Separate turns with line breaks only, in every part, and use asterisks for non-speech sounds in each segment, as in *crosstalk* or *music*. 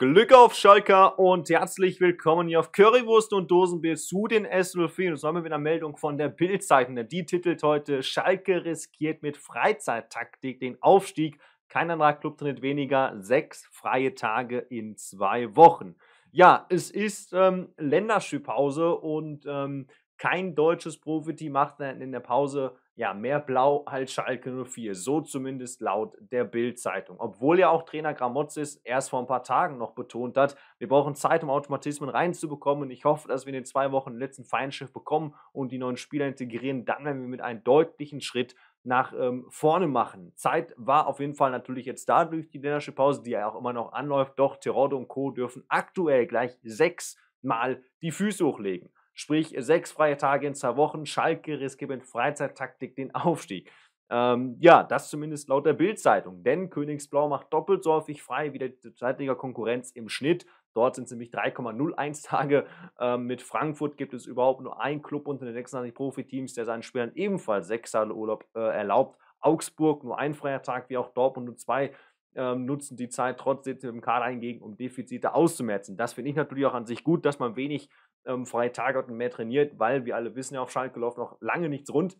Glück auf Schalke und herzlich willkommen hier auf Currywurst und Dosenbier zu den S04. Und zwar mit einer Meldung von der bild Die titelt heute: Schalke riskiert mit Freizeittaktik den Aufstieg. Kein anderer Club trainiert weniger. Sechs freie Tage in zwei Wochen. Ja, es ist ähm, Länderspielpause und ähm, kein deutsches Profiteam macht in der Pause ja, mehr Blau als Schalke 04. So zumindest laut der Bild-Zeitung. Obwohl ja auch Trainer Gramozis erst vor ein paar Tagen noch betont hat, wir brauchen Zeit, um Automatismen reinzubekommen. Und ich hoffe, dass wir in den zwei Wochen den letzten Feinschiff bekommen und die neuen Spieler integrieren. Dann werden wir mit einem deutlichen Schritt nach ähm, vorne machen. Zeit war auf jeden Fall natürlich jetzt da durch die Pause, die ja auch immer noch anläuft. Doch Terodde und Co. dürfen aktuell gleich sechs Mal die Füße hochlegen. Sprich, sechs freie Tage in zwei Wochen, Schalke riskiert mit Freizeittaktik den Aufstieg. Ähm, ja, das zumindest laut der Bild-Zeitung. Denn Königsblau macht doppelt so häufig frei wie der zeitlicher Konkurrenz im Schnitt. Dort sind es nämlich 3,01 Tage. Ähm, mit Frankfurt gibt es überhaupt nur einen Club unter den 26 Profiteams, der seinen Spielern ebenfalls sechs Tage Urlaub äh, erlaubt. Augsburg nur ein freier Tag, wie auch Dortmund nur zwei. Ähm, nutzen die Zeit trotzdem mit dem Kader hingegen, um Defizite auszumerzen. Das finde ich natürlich auch an sich gut, dass man wenig ähm, freie Tage hatten, mehr trainiert, weil wir alle wissen ja, auf Schalke läuft noch lange nichts rund.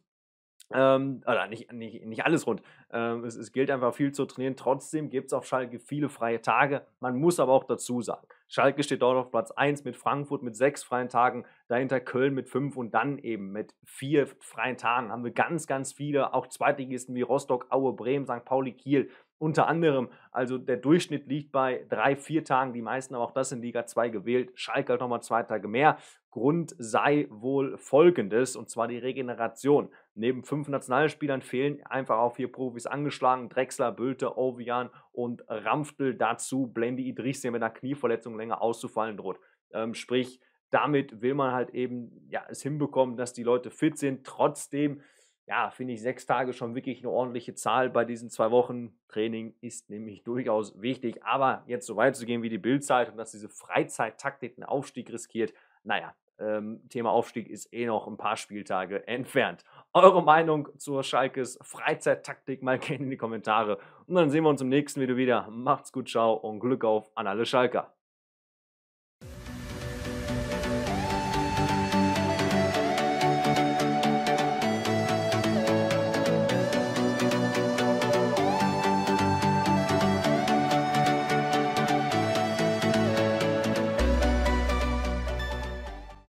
Ähm, oder nicht, nicht, nicht alles rund. Ähm, es, es gilt einfach viel zu trainieren. Trotzdem gibt es auf Schalke viele freie Tage. Man muss aber auch dazu sagen, Schalke steht dort auf Platz 1 mit Frankfurt mit sechs freien Tagen, dahinter Köln mit fünf und dann eben mit vier freien Tagen haben wir ganz, ganz viele, auch Zweitligisten wie Rostock, Aue, Bremen, St. Pauli, Kiel, unter anderem. Also der Durchschnitt liegt bei drei, vier Tagen, die meisten haben auch das in Liga 2 gewählt, Schalke hat nochmal zwei Tage mehr. Grund sei wohl folgendes, und zwar die Regeneration. Neben fünf Nationalspielern fehlen einfach auch vier Profis angeschlagen, Drexler, Bülte, Ovian und Ramftel dazu Blendy Idris, der mit einer Knieverletzung länger auszufallen droht. Ähm, sprich, damit will man halt eben ja, es hinbekommen, dass die Leute fit sind. Trotzdem, ja, finde ich sechs Tage schon wirklich eine ordentliche Zahl bei diesen zwei Wochen. Training ist nämlich durchaus wichtig. Aber jetzt so weit zu gehen wie die Bildzeit und dass diese Freizeittaktik einen Aufstieg riskiert, naja, ähm, Thema Aufstieg ist eh noch ein paar Spieltage entfernt. Eure Meinung zur Schalkes Freizeittaktik mal *laughs* gerne in die Kommentare. Und dann sehen wir uns im nächsten Video wieder. Macht's gut, ciao und Glück auf an alle Schalker.